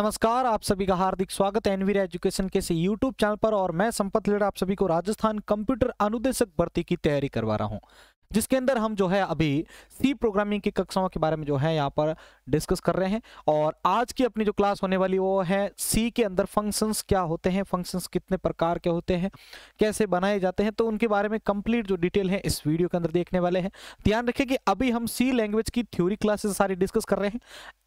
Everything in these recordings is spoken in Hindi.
नमस्कार आप सभी का हार्दिक स्वागत है एनवीर एजुकेशन के यूट्यूब चैनल पर और मैं संपत लेड़ा आप सभी को राजस्थान कंप्यूटर अनुदेशक भर्ती की तैयारी करवा रहा हूं जिसके अंदर हम जो है अभी सी प्रोग्रामिंग की कक्षाओं के बारे में जो है यहाँ पर डिस्कस कर रहे हैं और आज की अपनी जो क्लास होने वाली वो है सी के अंदर फंक्शंस क्या होते हैं फंक्शंस कितने प्रकार के होते हैं कैसे बनाए जाते हैं तो उनके बारे में कंप्लीट जो डिटेल है इस वीडियो के अंदर देखने वाले हैं ध्यान रखें कि अभी हम सी लैंग्वेज की थ्योरी क्लासेस सारी डिस्कस कर रहे हैं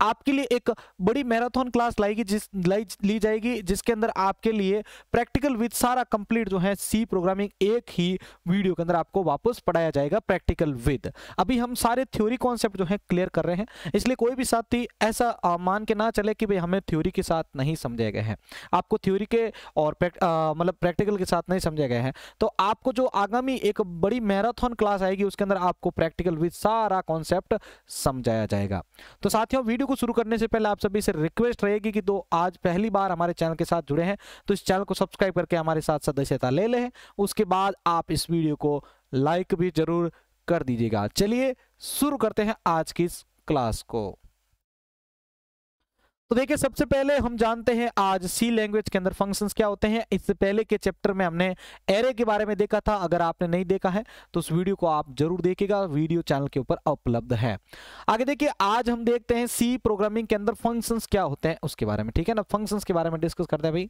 आपके लिए एक बड़ी मैराथन क्लास लाएगी जिस लाई ली जाएगी जिसके अंदर आपके लिए प्रैक्टिकल विथ सारा कंप्लीट जो है सी प्रोग्रामिंग एक ही वीडियो के अंदर आपको वापस पढ़ाया जाएगा प्रैक्टिकल विद अभी हम सारे थ्योरी कॉन्सेप्ट जो है क्लियर कर रहे हैं इसलिए कोई भी साथी ऐसा मान के ना चले कि भाई हमें थ्योरी के साथ नहीं समझे गए हैं आपको थ्योरी के और मतलब प्रैक्टिकल के साथ नहीं समझे गए हैं तो आपको जो आगामी एक बड़ी मैराथन क्लास आएगी उसके अंदर आपको प्रैक्टिकल विद सारा कॉन्सेप्ट समझाया जाएगा तो साथियों वीडियो को शुरू करने से पहले आप सभी से रिक्वेस्ट रहेगी कि दो आज पहली बार हमारे चैनल के साथ जुड़े हैं तो इस चैनल को सब्सक्राइब करके हमारे साथ सदस्यता ले लें उसके बाद आप इस वीडियो को लाइक भी जरूर कर दीजिएगा चलिए शुरू करते हैं आज की इस क्लास को तो देखिए सबसे पहले हम जानते हैं आज सी लैंग्वेज के अंदर फंक्शंस क्या होते हैं इससे पहले के चैप्टर में हमने एरे के बारे में देखा था अगर आपने नहीं देखा है तो उस वीडियो को आप जरूर देखिएगा वीडियो चैनल के ऊपर उपलब्ध है आगे देखिए आज हम देखते हैं सी प्रोग्रामिंग के अंदर फंक्शंस क्या होते हैं उसके बारे में ठीक है ना फंक्शंस के बारे में डिस्कस करते हैं भाई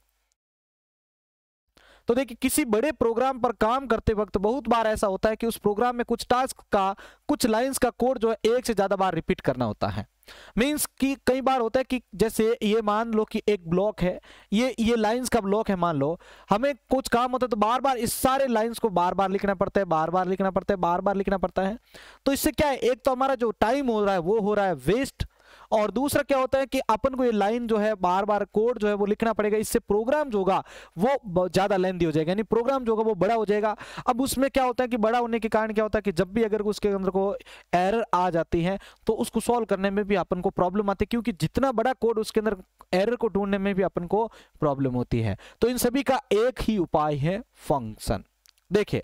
तो देखिए किसी बड़े प्रोग्राम पर काम करते वक्त बहुत बार ऐसा होता है कि उस प्रोग्राम में कुछ टास्क का कुछ लाइंस का कोड जो है एक से ज़्यादा बार रिपीट करना होता है मीन्स कि कई बार होता है कि जैसे ये मान लो कि एक ब्लॉक है ये ये लाइंस का ब्लॉक है मान लो हमें कुछ काम होता है तो बार बार इस सारे लाइंस को बार बार लिखना पड़ता है बार बार लिखना पड़ता है बार बार लिखना पड़ता है तो इससे क्या है एक तो हमारा जो टाइम हो रहा है वो हो रहा है वेस्ट और दूसरा क्या होता है कि अपन को ये लाइन जो है बार बार कोड जो है वो लिखना पड़ेगा इससे प्रोग्राम जो होगा वो ज्यादा लेंदी हो जाएगा यानी प्रोग्राम जो होगा वो बड़ा हो जाएगा अब उसमें क्या होता है कि बड़ा होने के कारण क्या होता है कि जब भी अगर उसके अंदर को एरर आ जाती है तो उसको सॉल्व करने में भी अपन को प्रॉब्लम आती है क्योंकि जितना बड़ा कोड उसके अंदर एरर को ढूंढने में भी अपन को प्रॉब्लम होती है तो इन सभी का एक ही उपाय है फंक्शन देखिए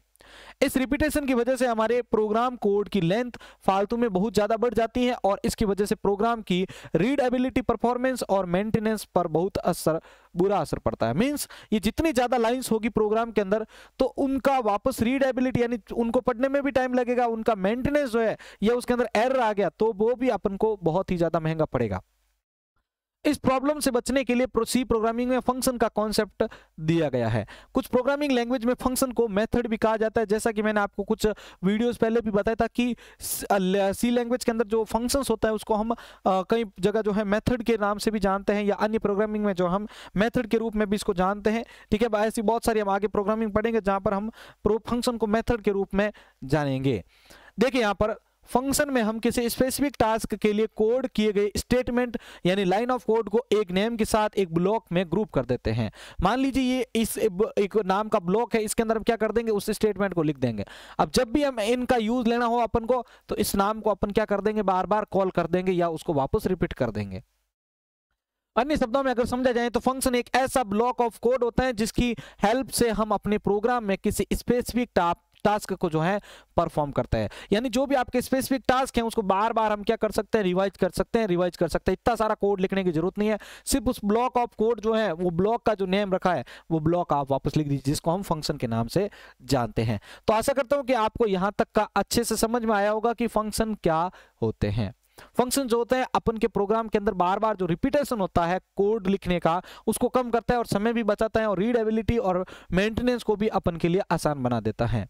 इस रिपीटेशन की वजह से हमारे प्रोग्राम कोड की लेंथ फालतू में बहुत ज़्यादा बढ़ जाती है और इसकी वजह से प्रोग्राम की रीडेबिलिटी परफॉर्मेंस और मेंटेनेंस पर बहुत असर बुरा असर पड़ता है मीन्स ये जितनी ज़्यादा लाइंस होगी प्रोग्राम के अंदर तो उनका वापस रीडेबिलिटी यानी उनको पढ़ने में भी टाइम लगेगा उनका मेंटेनेंस जो है या उसके अंदर एरर आ गया तो वो भी अपन को बहुत ही ज़्यादा महंगा पड़ेगा इस प्रॉब्लम से बचने के लिए सी प्रोग्रामिंग में फंक्शन का कॉन्सेप्ट दिया गया है कुछ प्रोग्रामिंग लैंग्वेज में फंक्शन को मेथड भी कहा जाता है जैसा कि मैंने आपको कुछ वीडियोस पहले भी बताया था कि सी लैंग्वेज के अंदर जो फंक्शन होता है उसको हम कई जगह जो है मैथड के नाम से भी जानते हैं या अन्य प्रोग्रामिंग में जो हम मैथड के रूप में भी इसको जानते हैं ठीक है ऐसी बहुत सारी हम आगे प्रोग्रामिंग पढ़ेंगे जहाँ पर हम प्रो फंक्शन को मैथड के रूप में जानेंगे देखिए यहाँ पर फंक्शन में हम किसी स्पेसिफिक टास्क के लिए कोड किए गए स्टेटमेंट यानी लाइन ऑफ कोड को एक नेम के साथ एक ब्लॉक में ग्रुप कर देते हैं मान लीजिए ये इस एक नाम का ब्लॉक है इसके अंदर हम क्या कर देंगे उस स्टेटमेंट को लिख देंगे अब जब भी हम इनका यूज लेना हो अपन को तो इस नाम को अपन क्या कर देंगे बार बार कॉल कर देंगे या उसको वापस रिपीट कर देंगे अन्य शब्दों में अगर समझा जाए तो फंक्शन एक ऐसा ब्लॉक ऑफ कोड होता है जिसकी हेल्प से हम अपने प्रोग्राम में किसी स्पेसिफिक टाप टास्क को जो है परफॉर्म करता है यानी जो भी आपके स्पेसिफिक टास्क हैं उसको बार बार हम क्या कर सकते हैं रिवाइज कर सकते हैं रिवाइज कर सकते हैं इतना सारा कोड लिखने की जरूरत नहीं है सिर्फ उस ब्लॉक ऑफ कोड जो है वो ब्लॉक का जो नेम रखा है वो ब्लॉक आप वापस लिख दीजिए जिसको हम फंक्शन के नाम से जानते हैं तो आशा करता हूँ कि आपको यहाँ तक का अच्छे से समझ में आया होगा कि फंक्शन क्या होते हैं फंक्शन जो होते हैं अपन के प्रोग्राम के अंदर बार बार जो रिपीटेशन होता है कोड लिखने का उसको कम करता है और समय भी बचाता है और रीडेबिलिटी और मेंटेनेंस को भी अपन के लिए आसान बना देता है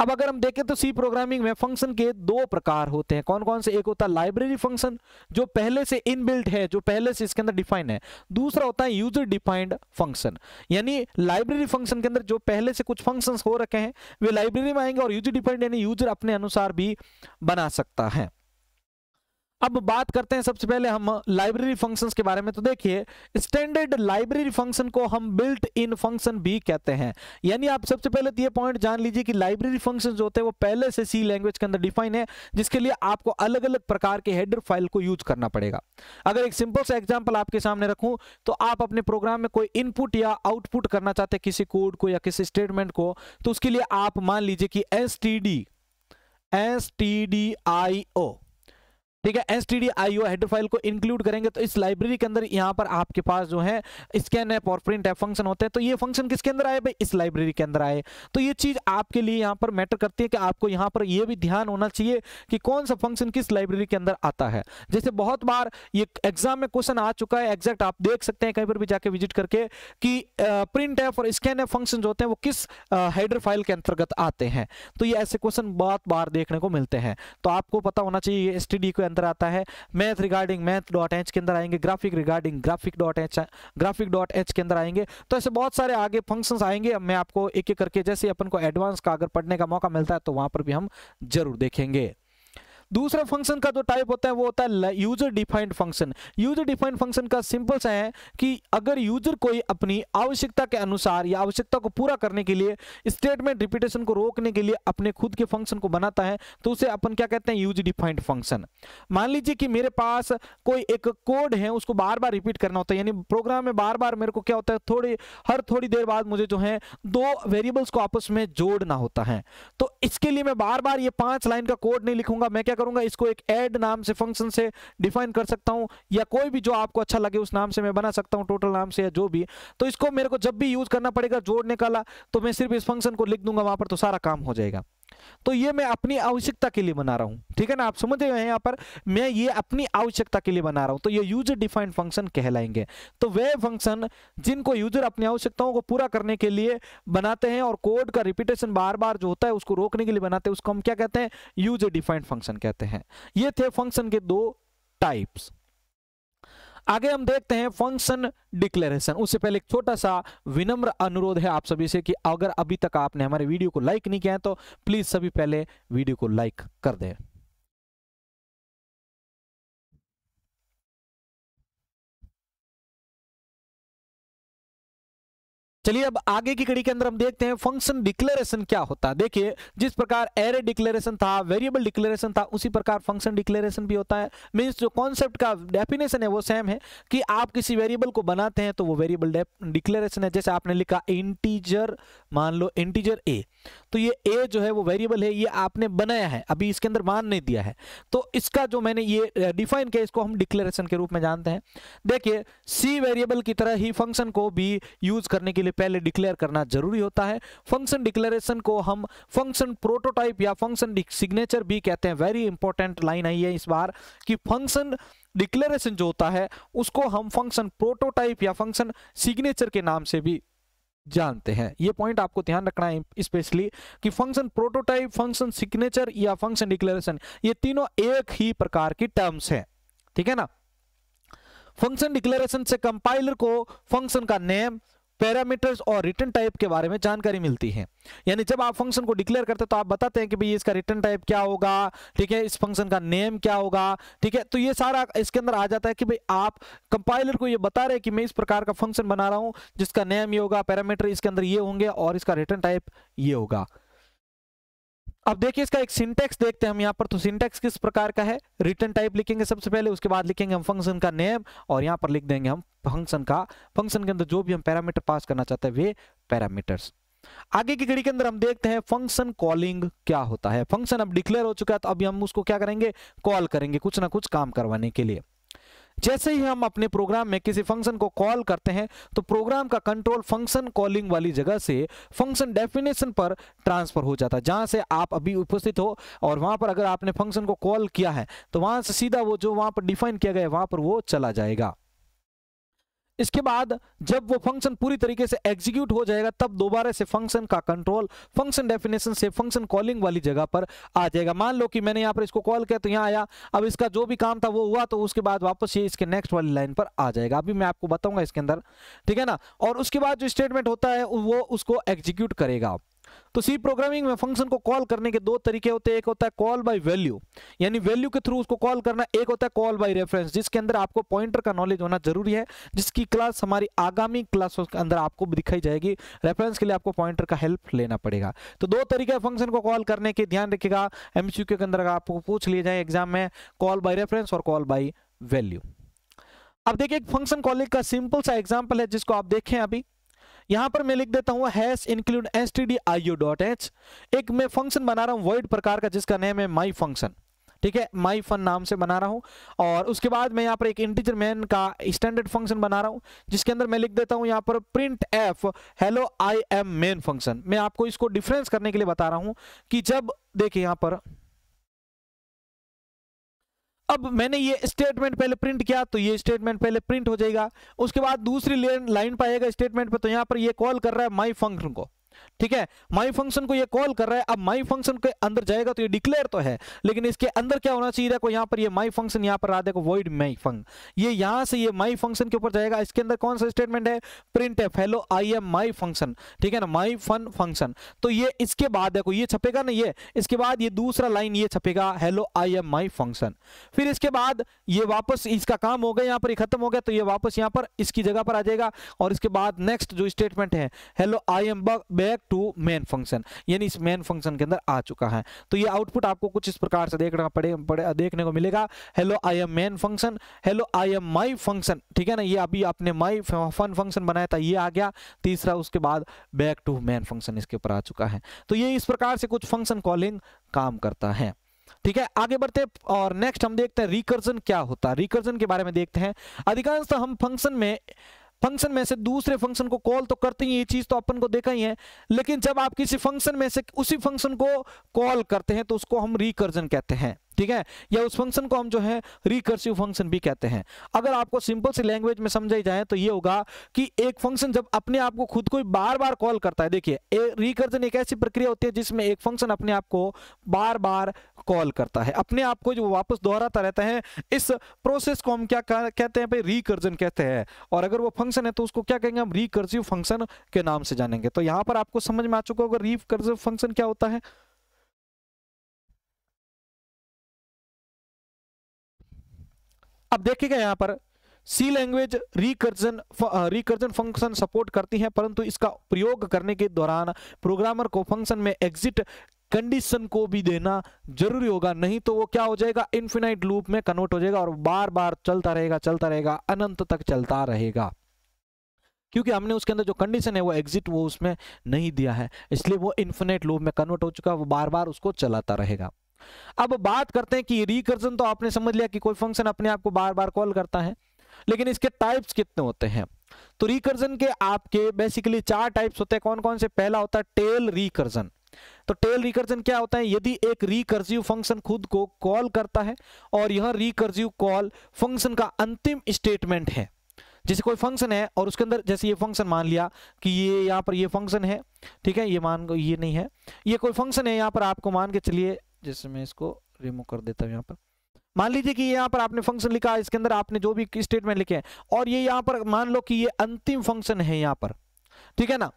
अब अगर हम देखें तो सी प्रोग्रामिंग में फंक्शन के दो प्रकार होते हैं कौन कौन से एक होता है लाइब्रेरी फंक्शन जो पहले से इनबिल्ट है जो पहले से इसके अंदर डिफाइन है दूसरा होता है यूजर डिफाइंड फंक्शन यानी लाइब्रेरी फंक्शन के अंदर जो पहले से कुछ फंक्शन हो रखे हैं वे लाइब्रेरी में आएंगे और यूजर डिफाइंड यानी यूजर अपने अनुसार भी बना सकता है अब बात करते हैं सबसे पहले हम लाइब्रेरी फंक्शंस के बारे में तो देखिए स्टैंडर्ड लाइब्रेरी फंक्शन को हम बिल्ट इन फंक्शन भी कहते हैं यानी आप सबसे पहले तो ये पॉइंट जान लीजिए कि लाइब्रेरी फंक्शन जो होते हैं वो पहले से सी लैंग्वेज के अंदर डिफाइन है जिसके लिए आपको अलग अलग प्रकार के हेडर फाइल को यूज करना पड़ेगा अगर एक सिंपल सा एग्जाम्पल आपके सामने रखूं तो आप अपने प्रोग्राम में कोई इनपुट या आउटपुट करना चाहते हैं किसी कोड को या किसी स्टेटमेंट को तो उसके लिए आप मान लीजिए कि S T D S T D I O ठीक है S T D I O file को इंक्लूड करेंगे तो इस लाइब्रेरी के अंदर यहाँ पर आपके पास जो है स्कैन ऐप और प्रिंट ऐप फंक्शन होते हैं तो ये फंक्शन किसके अंदर आए भाई इस लाइब्रेरी के अंदर आए तो ये चीज़ आपके लिए यहाँ पर मैटर करती है कि आपको यहाँ पर ये भी ध्यान होना चाहिए कि कौन सा फंक्शन किस लाइब्रेरी के अंदर आता है जैसे बहुत बार ये एग्जाम में क्वेश्चन आ चुका है एग्जैक्ट आप देख सकते हैं कहीं पर भी जाके विजिट करके कि प्रिंट एप और स्कैन ऐप फंक्शन जो होते हैं वो किस हेडर फाइल के अंतर्गत आते हैं तो ये ऐसे क्वेश्चन बहुत बार देखने को मिलते हैं तो आपको पता होना चाहिए एस टी डी अंदर आता है math regarding math dot H के अंदर आएंगे graphic regarding graphic dot H graphic dot H के अंदर आएंगे तो ऐसे बहुत सारे आगे फंक्शन आएंगे मैं आपको एक एक करके जैसे अपन को एडवांस का अगर पढ़ने का मौका मिलता है तो वहां पर भी हम जरूर देखेंगे दूसरा फंक्शन का जो टाइप होता है वो होता है user defined function user defined function का सिंपल सा है कि अगर यूजर कोई अपनी आवश्यकता के अनुसार या आवश्यकता को पूरा करने के लिए स्टेटमेंट रिपीटेशन को रोकने के लिए अपने खुद के फंक्शन को बनाता है तो उसे अपन क्या कहते हैं यूज डिफाइंड फंक्शन मान लीजिए कि मेरे पास कोई एक कोड है उसको बार बार रिपीट करना होता है यानी प्रोग्राम में बार बार मेरे को क्या होता है थोड़ी हर थोड़ी देर बाद मुझे जो है दो वेरिएबल्स को आपस में जोड़ना होता है तो इसके लिए मैं बार बार ये पांच लाइन का कोड नहीं लिखूंगा मैं क्या करूंगा इसको एक एड नाम से फंक्शन से डिफाइन कर सकता हूँ या कोई भी जो आपको अच्छा लगे उस नाम से मैं बना सकता हूँ टोटल नाम से या जो भी तो इसको मेरे को जब भी यूज करना पड़ेगा जोड़ने का तो मैं सिर्फ इस फंक्शन को लिख दूंगा वहां पर तो सारा काम हो जाएगा तो ये मैं अपनी आवश्यकता के लिए बना रहा हूँ ठीक है ना आप समझ रहे हैं यहाँ पर मैं ये अपनी आवश्यकता के लिए बना रहा हूँ तो ये यूजर डिफाइंड फंक्शन कहलाएंगे तो वे फंक्शन जिनको यूजर अपनी आवश्यकताओं को पूरा करने के लिए बनाते हैं और कोड का रिपीटेशन बार बार जो होता है उसको रोकने के लिए बनाते हैं उसको हम क्या कहते हैं यूजर डिफाइंड फंक्शन कहते हैं ये थे फंक्शन के दो टाइप्स आगे हम देखते हैं फंक्शन डिक्लेरेशन उससे पहले एक छोटा सा विनम्र अनुरोध है आप सभी से कि अगर अभी तक आपने हमारे वीडियो को लाइक नहीं किया है तो प्लीज सभी पहले वीडियो को लाइक कर दें चलिए अब आगे की कड़ी के अंदर हम देखते हैं फंक्शन डिक्लेरेशन क्या होता है देखिए जिस प्रकार एरे डिक्लेरेशन था वेरिएबल डिक्लेरेशन था उसी प्रकार फंक्शन डिक्लेरेशन भी होता है मीन्स जो कॉन्सेप्ट का डेफिनेशन है वो सेम है कि आप किसी वेरिएबल को बनाते हैं तो वो वेरिएबल डिक्लेरेशन है जैसे आपने लिखा इंटीजर मान लो इंटीजर ए तो ये ए जो है वो वेरिएबल है ये आपने बनाया है अभी इसके अंदर मान नहीं दिया है तो इसका जो मैंने ये डिफाइन किया इसको हम डिक्लेरेशन के रूप में जानते हैं देखिए सी वेरिएबल की तरह ही फंक्शन को भी यूज करने के लिए पहले डिक्लेयर करना जरूरी होता है फंक्शन डिक्लेरेशन को हम फंक्शन प्रोटोटाइप या फंक्शन सिग्नेचर भी कहते हैं वेरी इंपॉर्टेंट लाइन आई है इस बार कि फंक्शन डिक्लेरेशन जो होता है उसको हम फंक्शन प्रोटोटाइप या फंक्शन सिग्नेचर के नाम से भी जानते हैं ये पॉइंट आपको ध्यान रखना है स्पेशली कि फंक्शन प्रोटोटाइप फंक्शन सिग्नेचर या फंक्शन डिक्लेरेशन ये तीनों एक ही प्रकार की टर्म्स हैं ठीक है ना फंक्शन डिक्लेरेशन से कंपाइलर को फंक्शन का नेम पैरामीटर्स और रिटर्न टाइप के बारे में जानकारी मिलती है यानी जब आप फंक्शन को डिक्लेयर करते हैं तो आप बताते हैं कि भाई इसका रिटर्न टाइप क्या होगा ठीक है इस फंक्शन का नेम क्या होगा ठीक है तो ये सारा इसके अंदर आ जाता है कि भाई आप कंपाइलर को ये बता रहे हैं कि मैं इस प्रकार का फंक्शन बना रहा हूँ जिसका नेम ये होगा पैरामीटर इसके अंदर ये होंगे और इसका रिटर्न टाइप ये होगा अब देखिए इसका एक सिंटेक्स देखते हैं हम यहाँ पर तो सिंटेक्स किस प्रकार का है रिटर्न टाइप लिखेंगे सबसे पहले उसके बाद लिखेंगे हम फंक्शन का नेम और यहाँ पर लिख देंगे हम फंक्शन का फंक्शन के अंदर जो भी हम पैरामीटर पास करना चाहते हैं वे पैरामीटर्स आगे की घड़ी के अंदर हम देखते हैं फंक्शन कॉलिंग क्या होता है फंक्शन अब डिक्लेयर हो चुका है तो अभी हम उसको क्या करेंगे कॉल करेंगे कुछ ना कुछ काम करवाने के लिए जैसे ही हम अपने प्रोग्राम में किसी फंक्शन को कॉल करते हैं तो प्रोग्राम का कंट्रोल फंक्शन कॉलिंग वाली जगह से फंक्शन डेफिनेशन पर ट्रांसफर हो जाता है जहां से आप अभी उपस्थित हो और वहां पर अगर आपने फंक्शन को कॉल किया है तो वहां से सीधा वो जो वहां पर डिफाइन किया गया है वहां पर वो चला जाएगा इसके बाद जब वो फंक्शन पूरी तरीके से एग्जीक्यूट हो जाएगा तब दोबारा से फंक्शन का कंट्रोल फंक्शन डेफिनेशन से फंक्शन कॉलिंग वाली जगह पर आ जाएगा मान लो कि मैंने यहाँ पर इसको कॉल किया तो यहाँ आया अब इसका जो भी काम था वो हुआ तो उसके बाद वापस ये इसके नेक्स्ट वाली लाइन पर आ जाएगा अभी मैं आपको बताऊंगा इसके अंदर ठीक है ना और उसके बाद जो स्टेटमेंट होता है वो उसको एग्जीक्यूट करेगा तो सी प्रोग्रामिंग में फंक्शन को कॉल करने के दो तरीके होते हैं एक होता है कॉल बाय वैल्यू यानी वैल्यू के थ्रू उसको कॉल करना एक होता है कॉल बाय रेफरेंस जिसके अंदर आपको पॉइंटर का नॉलेज होना जरूरी है जिसकी क्लास हमारी आगामी क्लासों के अंदर आपको दिखाई जाएगी रेफरेंस के लिए आपको पॉइंटर का हेल्प लेना पड़ेगा तो दो तरीके फंक्शन को कॉल करने के ध्यान रखेगा एम के अंदर आपको पूछ लिया जाए एग्जाम में कॉल बाई रेफरेंस और कॉल बाई वैल्यू अब देखिए एक फंक्शन कॉलिंग का सिंपल सा एग्जाम्पल है जिसको आप देखें अभी यहां पर मैं लिख देता हूं hash include S T D I U dot H एक मैं फंक्शन बना रहा हूं वर्ड प्रकार का जिसका नेम है माई फंक्शन ठीक है माई फन नाम से बना रहा हूं और उसके बाद मैं यहां पर एक इंटीजर मैन का स्टैंडर्ड फंक्शन बना रहा हूं जिसके अंदर मैं लिख देता हूं यहां पर printf hello I am main function मैं आपको इसको डिफरेंस करने के लिए बता रहा हूं कि जब देखिए यहां पर अब मैंने ये स्टेटमेंट पहले प्रिंट किया तो ये स्टेटमेंट पहले प्रिंट हो जाएगा उसके बाद दूसरी लाइन पर आएगा स्टेटमेंट पर तो यहाँ पर ये कॉल कर रहा है माई फंक्शन को ठीक है माई फंक्शन को ये कॉल कर रहा है अब माई फंक्शन के अंदर जाएगा तो ये डिक्लेयर तो है लेकिन इसके अंदर क्या होना चाहिए देखो यहाँ पर ये माई फंक्शन यहाँ पर आ देखो वॉइड माई फंक ये यहाँ से ये माई फंक्शन के ऊपर जाएगा इसके अंदर कौन सा स्टेटमेंट है printf hello I am my function ठीक है ना माई फन फंक्शन तो ये इसके बाद देखो ये छपेगा ना ये इसके बाद ये दूसरा लाइन ये छपेगा hello I am my function फिर इसके बाद ये वापस इसका काम हो गया यहाँ पर खत्म हो गया तो ये वापस यहाँ पर इसकी जगह पर आ जाएगा और इसके बाद नेक्स्ट जो स्टेटमेंट है hello I am bug back to main function यानी इस मेन फंक्शन के अंदर आ चुका है तो ये आउटपुट आपको कुछ इस प्रकार से देखना पड़े, पड़े देखने को मिलेगा hello I am main function hello I am my function ठीक है ना ये अभी आपने माई फन फंक्शन बनाया था ये आ गया तीसरा उसके बाद बैक टू मेन फंक्शन इसके ऊपर आ चुका है तो ये इस प्रकार से कुछ फंक्शन कॉलिंग काम करता है ठीक है आगे बढ़ते हैं और नेक्स्ट हम देखते हैं रिकर्जन क्या होता है रिकर्जन के बारे में देखते हैं अधिकांशतः हम फंक्शन में फंक्शन में से दूसरे फंक्शन को कॉल तो करते ही ये चीज तो अपन को देखा ही है लेकिन जब आप किसी फंक्शन में से उसी फंक्शन को कॉल करते हैं तो उसको हम रिकर्जन कहते हैं ठीक है या उस फंक्शन को हम जो है रिकर्सिव फंक्शन भी कहते हैं अगर आपको सिंपल से लैंग्वेज में समझाई जाए तो ये होगा कि एक फंक्शन जब अपने आप को खुद को बार बार कॉल करता है देखिए रिकर्जन एक ऐसी प्रक्रिया होती है जिसमें एक फंक्शन अपने आप को बार बार कॉल करता है अपने आप को जो वापस दोहराता रहता है इस प्रोसेस को हम क्या कहते हैं भाई रिकर्जन कहते हैं और अगर वो फंक्शन है तो उसको क्या कहेंगे हम रिकर्सिव फंक्शन के नाम से जानेंगे तो यहाँ पर आपको समझ में आ चुका होगा रिकर्सिव फंक्शन क्या होता है अब देखिएगा यहाँ पर C language recursion recursion function support करती है परंतु इसका प्रयोग करने के दौरान प्रोग्रामर को फंक्शन में एग्जिट कंडीशन को भी देना जरूरी होगा नहीं तो वो क्या हो जाएगा इन्फिनाइट लूप में कन्वर्ट हो जाएगा और बार बार चलता रहेगा चलता रहेगा अनंत तक चलता रहेगा क्योंकि हमने उसके अंदर जो कंडीशन है वो एग्जिट वो उसमें नहीं दिया है इसलिए वो इन्फिनाइट लूप में कन्वर्ट हो चुका है वो बार बार उसको चलाता रहेगा अब बात करते हैं कि रिकर्जन तो आपने समझ लिया कि कोई फंक्शन अपने आप को बार बार कॉल करता है लेकिन इसके टाइप्स कितने होते हैं तो रिकर्जन के आपके बेसिकली चार टाइप्स होते हैं कौन कौन से पहला होता है टेल रिकर्जन तो टेल रिकर्जन क्या होता है यदि एक रिकर्जिव फंक्शन खुद को कॉल करता है और यह रिकर्जिव कॉल फंक्शन का अंतिम स्टेटमेंट है जैसे कोई फंक्शन है और उसके अंदर जैसे ये फंक्शन मान लिया कि ये यहाँ पर ये फंक्शन है ठीक है ये मान ये नहीं है ये कोई फंक्शन है यहाँ पर आपको मान के चलिए जैसे मैं इसको रिमूव कर देता हूँ यहाँ पर मान लीजिए कि यहाँ पर आपने फंक्शन लिखा इसके अंदर आपने जो भी स्टेटमेंट लिखे हैं और ये यहाँ पर मान लो कि ये अंतिम फंक्शन है यहाँ पर ठीक है ना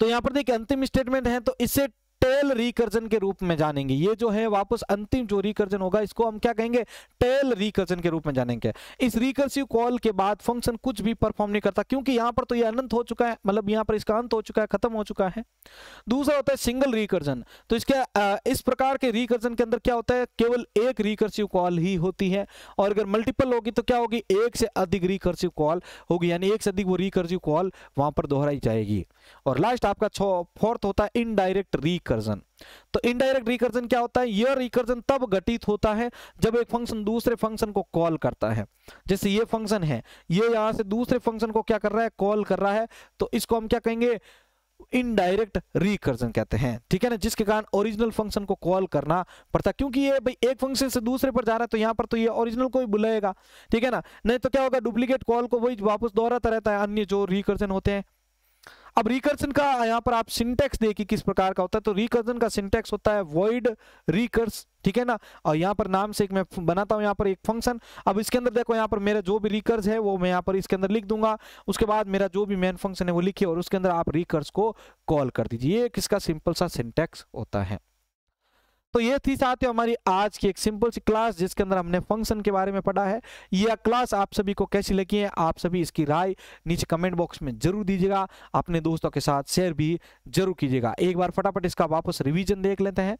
तो यहाँ पर देखिए अंतिम स्टेटमेंट है तो इसे टेल रिकर्जन के रूप में जानेंगे ये जो है वापस अंतिम जो रिकर्जन होगा इसको हम क्या कहेंगे टेल रिकर्जन के रूप में जानेंगे इस रिकर्सिव कॉल के बाद फंक्शन कुछ भी परफॉर्म नहीं करता क्योंकि यहां पर तो ये अनंत हो चुका है मतलब यहां पर इसका अंत हो चुका है खत्म हो चुका है दूसरा होता है सिंगल रिकर्जन तो इसके इस प्रकार के रिकर्जन के अंदर क्या होता है केवल एक रिकर्सिव कॉल ही होती है और अगर मल्टीपल होगी तो क्या होगी एक से अधिक रिकर्सिव कॉल होगी यानी एक से अधिक वो रिकर्सिव कॉल वहां पर दोहराई जाएगी और लास्ट आपका फोर्थ होता है इनडायरेक्ट रिकर्जन रिकर्जन तो इनडायरेक्ट रिकर्जन क्या होता है यह रिकर्जन तब घटित होता है जब एक फंक्शन दूसरे फंक्शन को कॉल करता है जैसे ये फंक्शन है ये यहां से दूसरे फंक्शन को क्या कर रहा है कॉल कर रहा है तो इसको हम क्या कहेंगे इनडायरेक्ट रिकर्जन कहते हैं ठीक है ना जिसके कारण ओरिजिनल फंक्शन को कॉल करना पड़ता है क्योंकि ये भाई एक फंक्शन से दूसरे पर जा रहा है तो यहां पर तो ये ओरिजिनल को ही बुलाएगा ठीक है ना नहीं तो क्या होगा डुप्लीकेट कॉल को वही वापस दोहराता रहता है अन्य जो रिकर्जन होते हैं अब रिकर्सन का यहाँ पर आप सिंटेक्स देखिए किस प्रकार का होता है तो रिकर्सन का सिंटेक्स होता है वर्ड रिकर्स ठीक है ना और यहाँ पर नाम से एक मैं बनाता हूँ यहाँ पर एक फंक्शन अब इसके अंदर देखो यहाँ पर मेरा जो भी रिकर्स है वो मैं यहाँ पर इसके अंदर लिख दूंगा उसके बाद मेरा जो भी मेन फंक्शन है वो लिखिए और उसके अंदर आप रिकर्स को कॉल कर दीजिए ये किसका सिंपल सा सिंटेक्स होता है तो ये थी साथियों हमारी आज की एक सिंपल सी क्लास जिसके अंदर हमने फंक्शन के बारे में पढ़ा है यह क्लास आप सभी को कैसी लगी है आप सभी इसकी राय नीचे कमेंट बॉक्स में जरूर दीजिएगा अपने दोस्तों के साथ शेयर भी जरूर कीजिएगा एक बार फटाफट इसका वापस रिविजन देख लेते हैं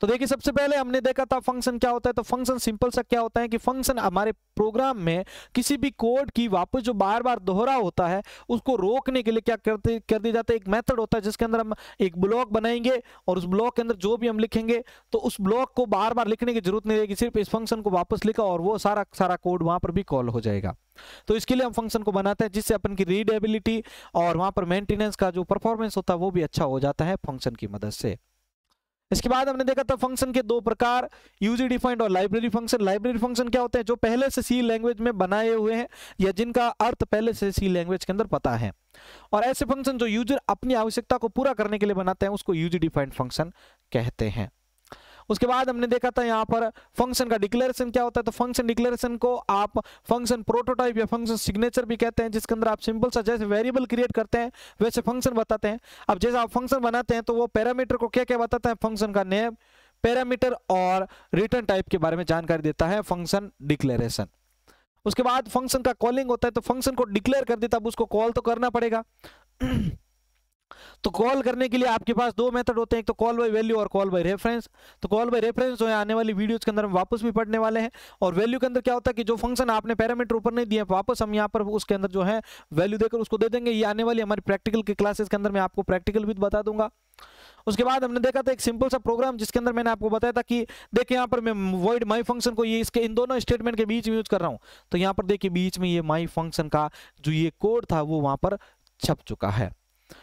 तो देखिए सबसे पहले हमने देखा था फंक्शन क्या होता है तो फंक्शन सिंपल सा क्या होता है कि फंक्शन हमारे प्रोग्राम में किसी भी कोड की वापस जो बार बार दोहरा होता है उसको रोकने के लिए क्या करते कर दिया जाता है एक मेथड होता है जिसके अंदर हम एक ब्लॉक बनाएंगे और उस ब्लॉक के अंदर जो भी हम लिखेंगे तो उस ब्लॉक को बार बार लिखने की जरूरत नहीं रहेगी सिर्फ इस फंक्शन को वापस लिखा और वो सारा सारा कोड वहां पर भी कॉल हो जाएगा तो इसके लिए हम फंक्शन को बनाते हैं जिससे अपन की रीडेबिलिटी और वहां पर मेंटेनेंस का जो परफॉर्मेंस होता है वो भी अच्छा हो जाता है फंक्शन की मदद से इसके बाद हमने देखा था फंक्शन के दो प्रकार यूजी डिफाइंड और लाइब्रेरी फंक्शन लाइब्रेरी फंक्शन क्या होते हैं जो पहले से सी लैंग्वेज में बनाए हुए हैं या जिनका अर्थ पहले से सी लैंग्वेज के अंदर पता है और ऐसे फंक्शन जो यूजर अपनी आवश्यकता को पूरा करने के लिए बनाते हैं उसको यूजी डिफाइंड फंक्शन कहते हैं उसके बाद हमने देखा था यहाँ पर फंक्शन का डिक्लेरेशन क्या होता है तो फंक्शन डिक्लेरेशन को आप फंक्शन प्रोटोटाइप या फंक्शन सिग्नेचर भी कहते हैं जिसके अंदर आप सिंपल सा जैसे वेरिएबल क्रिएट करते हैं वैसे फंक्शन बताते हैं अब जैसे आप फंक्शन बनाते हैं तो वो पैरामीटर को क्या क्या बताता है फंक्शन का नेम पैरामीटर और रिटर्न टाइप के बारे में जानकारी देता है फंक्शन डिक्लेरेशन उसके बाद फंक्शन का कॉलिंग होता है तो फंक्शन को डिक्लेयर कर देता है अब उसको कॉल तो करना पड़ेगा तो कॉल करने के लिए आपके पास दो मेथड होते हैं एक तो कॉल बाय वैल्यू और कॉल बाय रेफरेंस तो कॉल बाय रेफरेंस जो है आने वाली वीडियोस के अंदर हम वापस भी पढ़ने वाले हैं और वैल्यू के अंदर क्या होता है कि जो फंक्शन आपने पैरामीटर ऊपर नहीं दिए वापस हम यहाँ पर उसके अंदर जो है वैल्यू देकर उसको दे देंगे ये आने वाली हमारी प्रैक्टिकल के क्लासेस के अंदर मैं आपको प्रैक्टिकल भी बता दूंगा उसके बाद हमने देखा था एक सिंपल सा प्रोग्राम जिसके अंदर मैंने आपको बताया था कि देखिए यहाँ पर मैं वर्ड माई फंक्शन को ये इसके इन दोनों स्टेटमेंट के बीच में यूज कर रहा हूँ तो यहाँ पर देखिए बीच में ये माई फंक्शन का जो ये कोड था वो वहाँ पर छप चुका है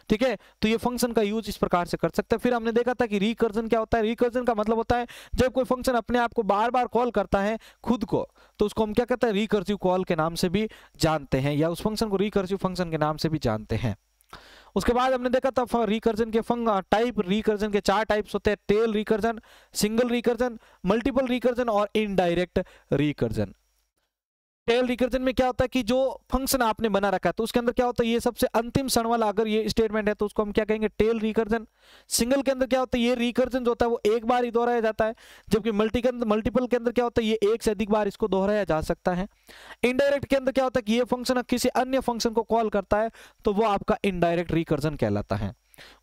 ठीक है तो ये फंक्शन का यूज इस प्रकार से कर सकते हैं फिर हमने देखा था कि रिकर्जन क्या होता है रिकर्जन का मतलब होता है जब कोई फंक्शन अपने आप को बार बार कॉल करता है खुद को तो उसको हम क्या कहते हैं रिकर्सिव कॉल के नाम से भी जानते हैं या उस फंक्शन को रिकर्सिव फंक्शन के नाम से भी जानते हैं उसके बाद हमने देखा था रिकर्जन के फंग टाइप रिकर्जन के चार टाइप्स होते हैं tail recursion single recursion multiple recursion और इनडायरेक्ट रिकर्जन टेल रिकर्जन में क्या होता है कि जो फंक्शन आपने बना रखा है तो उसके अंदर क्या होता है ये सबसे अंतिम क्षण वाला अगर ये स्टेटमेंट है तो उसको हम क्या कहेंगे टेल रिकर्जन सिंगल के अंदर क्या होता है ये रिकर्जन जो होता है वो एक बार ही दोहराया जाता है जबकि मल्टी के अंदर मल्टीपल के अंदर क्या होता है ये एक से अधिक बार इसको दोहराया जा सकता है इनडायरेक्ट के अंदर क्या होता है कि ये फंक्शन किसी अन्य फंक्शन को कॉल करता है तो वो आपका इनडायरेक्ट रिकर्जन कहलाता है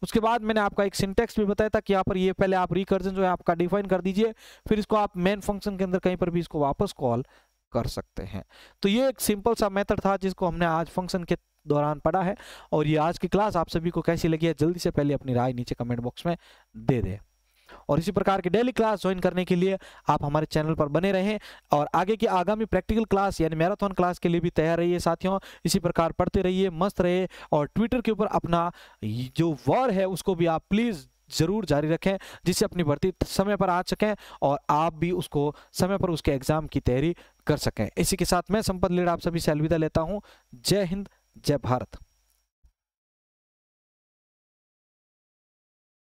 उसके बाद मैंने आपका एक सिंटेक्स भी बताया था कि यहाँ पर ये पहले आप रिकर्जन जो है आपका डिफाइन कर दीजिए फिर इसको आप मेन फंक्शन के अंदर कहीं पर भी इसको वापस कॉल कर सकते हैं तो ये एक सिंपल सा मेथड था जिसको हमने आज फंक्शन के दौरान पढ़ा है और ये आज की क्लास आप सभी को कैसी लगी है जल्दी से पहले अपनी राय नीचे कमेंट बॉक्स में दे दें और इसी प्रकार की डेली क्लास ज्वाइन करने के लिए आप हमारे चैनल पर बने रहें और आगे की आगामी प्रैक्टिकल क्लास यानी मैराथन क्लास के लिए भी तैयार रहिए साथियों इसी प्रकार पढ़ते रहिए मस्त रहे और ट्विटर के ऊपर अपना जो वॉर है उसको भी आप प्लीज़ ज़रूर जारी रखें जिससे अपनी भर्ती समय पर आ सकें और आप भी उसको समय पर उसके एग्ज़ाम की तैयारी कर सकें इसी के साथ मैं संपद लीड आप सभी से अलविदा लेता हूँ जय हिंद जय भारत